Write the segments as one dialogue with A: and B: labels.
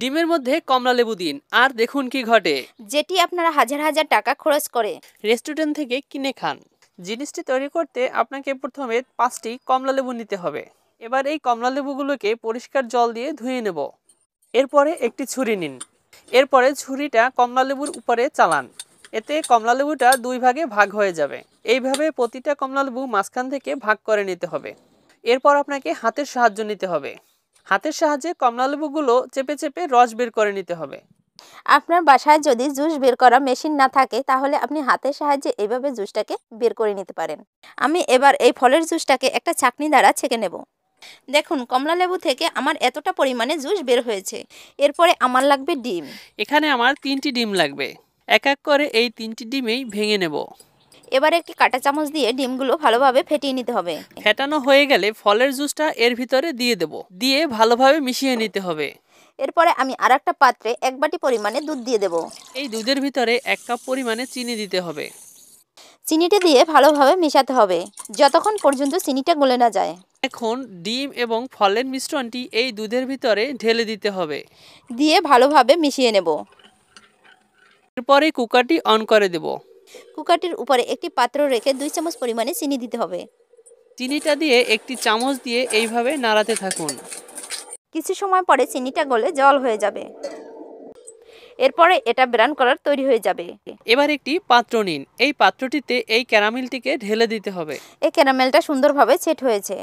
A: ডিমের মধ্যে কমলা লেবু দিন আর দেখুন কি ঘটে যেটি আপনারা হাজার হাজার টাকা খরচ করে রেস্টুরেন্ট থেকে কিনে খান জিনিসটি তৈরি করতে আপনাকে প্রথমে পাঁচটি কমলা লেবু নিতে হবে এবার এই কমলা লেবুগুলোকে পরিষ্কার জল দিয়ে ধুয়ে নেব এরপরে একটি ছুরি নিন এরপরে ছুরিটা কমলা লেবুর উপরে চালান এতে কমলা লেবুটা দুই ভাগে ভাগ হয়ে যাবে এইভাবে প্রতিটা কমলা লেবু মাঝখান থেকে ভাগ করে নিতে হবে এরপর আপনাকে হাতের সাহায্য নিতে হবে হাতের সাহায্যে কমলালেবুগুলো চেপে চেপে রস বের করে নিতে হবে আপনার বাসায় যদি জুস বের করা মেশিন না থাকে তাহলে আপনি
B: হাতের সাহায্যে এইভাবে জুসটাকে বের করে নিতে পারেন আমি এবার এই ফলের জুসটাকে একটা ছাকনি দ্বারা ছেঁকে নেব দেখুন কমলা লেবু থেকে আমার এতটা পরিমাণে জুস বের হয়েছে
A: এরপরে আমার লাগবে ডিম এখানে আমার তিনটি ডিম লাগবে এক এক করে এই তিনটি ডিমেই ভেঙে নেব এবার একটি কাঁটা চামচ দিয়ে ডিমগুলো ভালোভাবে ফেটিয়ে নিতে হবে ফেটানো হয়ে গেলে ফলের জুসটা এর ভিতরে দিয়ে দেব দিয়ে ভালোভাবে মিশিয়ে নিতে হবে এরপরে আমি আর
B: একটা পাত্রে এক বাটি পরিমাণে দুধ দিয়ে দেব
A: এই দুধের ভিতরে এক কাপ পরিমাণে চিনি দিতে হবে
B: চিনিটা দিয়ে ভালোভাবে মেশাতে হবে যতক্ষণ পর্যন্ত চিনিটা গলে না যায়
A: এখন ডিম এবং ফলের মিশ্রণটি এই দুধের ভিতরে ঢেলে দিতে হবে দিয়ে ভালোভাবে মিশিয়ে নেব এরপরে কুকারটি অন করে দেবো
B: কুকারটির উপরে একটি পাত্র রেখে দুই চামচ পরিমাণে চিনি দিতে হবে
A: চিনিটা দিয়ে একটি চামচ দিয়ে এইভাবে নাড়াতে থাকুন কিছু সময় পরে চিনিটা গলে জল হয়ে যাবে
B: এরপরে এটা ব্রান করার তৈরি হয়ে যাবে
A: এবার একটি পাত্র নিন এই পাত্রটিতে এই ক্যারামেলটিকে ঢেলে দিতে হবে
B: এই ক্যারামেলটা সুন্দরভাবে সেট হয়েছে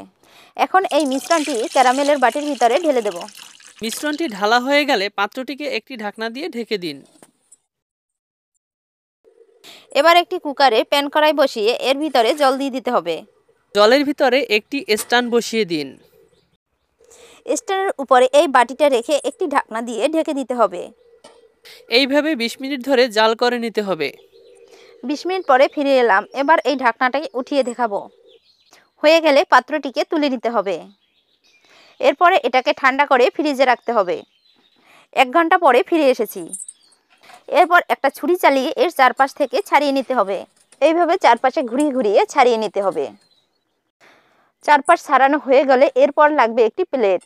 B: এখন এই মিশ্রণটি ক্যারামেলের বাটির ভিতরে ঢেলে দেব
A: মিশ্রণটি ঢালা হয়ে গেলে পাত্রটিকে একটি ঢাকনা দিয়ে ঢেকে দিন
B: এবার একটি কুকারে প্যান কড়াই বসিয়ে এর ভিতরে জল দিয়ে দিতে হবে জলের ভিতরে একটি
A: স্ট্যান্ড বসিয়ে দিন স্ট্যান্ডের উপরে এই বাটিটা রেখে একটি ঢাকনা দিয়ে ঢেকে দিতে হবে এইভাবে ২০ মিনিট ধরে জাল করে নিতে হবে
B: ২০ মিনিট পরে ফিরে এলাম এবার এই ঢাকনাটাকে উঠিয়ে দেখাবো হয়ে গেলে পাত্রটিকে তুলে নিতে হবে এরপরে এটাকে ঠান্ডা করে ফ্রিজে রাখতে হবে এক ঘন্টা পরে ফিরে এসেছি এরপর একটা ছুরি চালিয়ে এর চারপাশ থেকে ছাড়িয়ে নিতে হবে এইভাবে চারপাশে ঘুরিয়ে ঘুরিয়ে ছাড়িয়ে নিতে হবে চারপাশ ছাড়ানো হয়ে গেলে এরপর লাগবে একটি প্লেট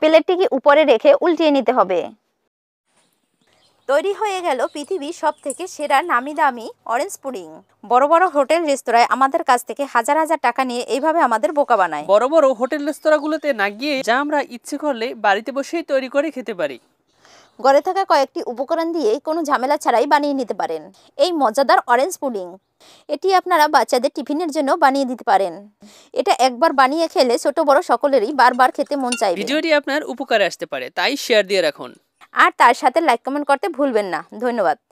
B: প্লেটটিকে উপরে রেখে উল্টিয়ে নিতে হবে তৈরি হয়ে গেল পৃথিবীর সব থেকে সেরা নামি দামি অরেঞ্জ পুডিং বড় বড় হোটেল রেস্তোরাঁয় আমাদের কাছ থেকে হাজার হাজার টাকা নিয়ে
A: এইভাবে আমাদের বোকা বানায় বড় বড় হোটেল রেস্তোরাঁগুলোতে না গিয়ে যা আমরা ইচ্ছে করলে বাড়িতে বসেই তৈরি করে খেতে পারি
B: ঘরে থাকা কয়েকটি উপকরণ দিয়ে কোনো ঝামেলা ছাড়াই বানিয়ে নিতে পারেন এই মজাদার অরেঞ্জ পুডিং এটি আপনারা বাচ্চাদের টিফিনের জন্য বানিয়ে দিতে পারেন এটা একবার বানিয়ে খেলে ছোট বড় সকলেরই বারবার খেতে মন চাই
A: ভিডিওটি আপনার উপকারে আসতে পারে তাই শেয়ার দিয়ে রাখুন
B: আর তার সাথে লাইক কমেন্ট করতে ভুলবেন না ধন্যবাদ